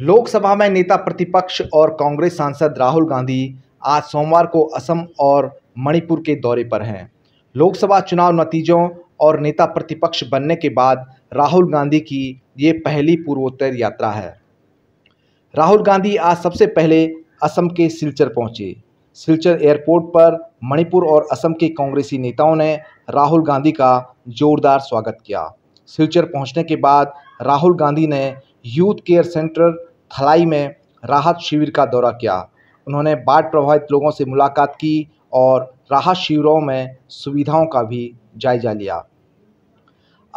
लोकसभा में नेता प्रतिपक्ष और कांग्रेस सांसद राहुल गांधी आज सोमवार को असम और मणिपुर के दौरे पर हैं लोकसभा चुनाव नतीजों और नेता प्रतिपक्ष बनने के बाद राहुल गांधी की ये पहली पूर्वोत्तर यात्रा है राहुल गांधी आज सबसे पहले असम के सिलचर पहुंचे सिलचर एयरपोर्ट पर मणिपुर और असम के कांग्रेसी नेताओं ने राहुल गांधी का जोरदार स्वागत किया सिलचर पहुंचने के बाद राहुल गांधी ने यूथ केयर सेंटर थलाई में राहत शिविर का दौरा किया उन्होंने बाढ़ प्रभावित लोगों से मुलाकात की और राहत शिविरों में सुविधाओं का भी जायजा लिया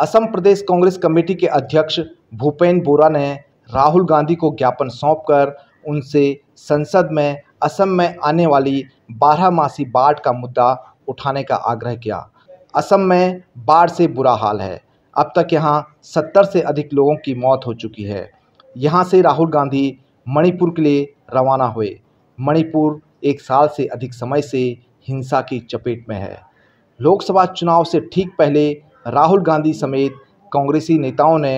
असम प्रदेश कांग्रेस कमेटी के अध्यक्ष भूपेन बोरा ने राहुल गांधी को ज्ञापन सौंपकर उनसे संसद में असम में आने वाली बारहमासी बाढ़ का मुद्दा उठाने का आग्रह किया असम में बाढ़ से बुरा हाल है अब तक यहाँ सत्तर से अधिक लोगों की मौत हो चुकी है यहाँ से राहुल गांधी मणिपुर के लिए रवाना हुए मणिपुर एक साल से अधिक समय से हिंसा की चपेट में है लोकसभा चुनाव से ठीक पहले राहुल गांधी समेत कांग्रेसी नेताओं ने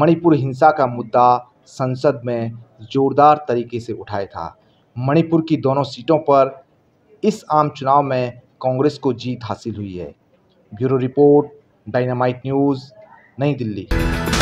मणिपुर हिंसा का मुद्दा संसद में जोरदार तरीके से उठाया था मणिपुर की दोनों सीटों पर इस आम चुनाव में कांग्रेस को जीत हासिल हुई है ब्यूरो रिपोर्ट डायनामाइट न्यूज़ नई दिल्ली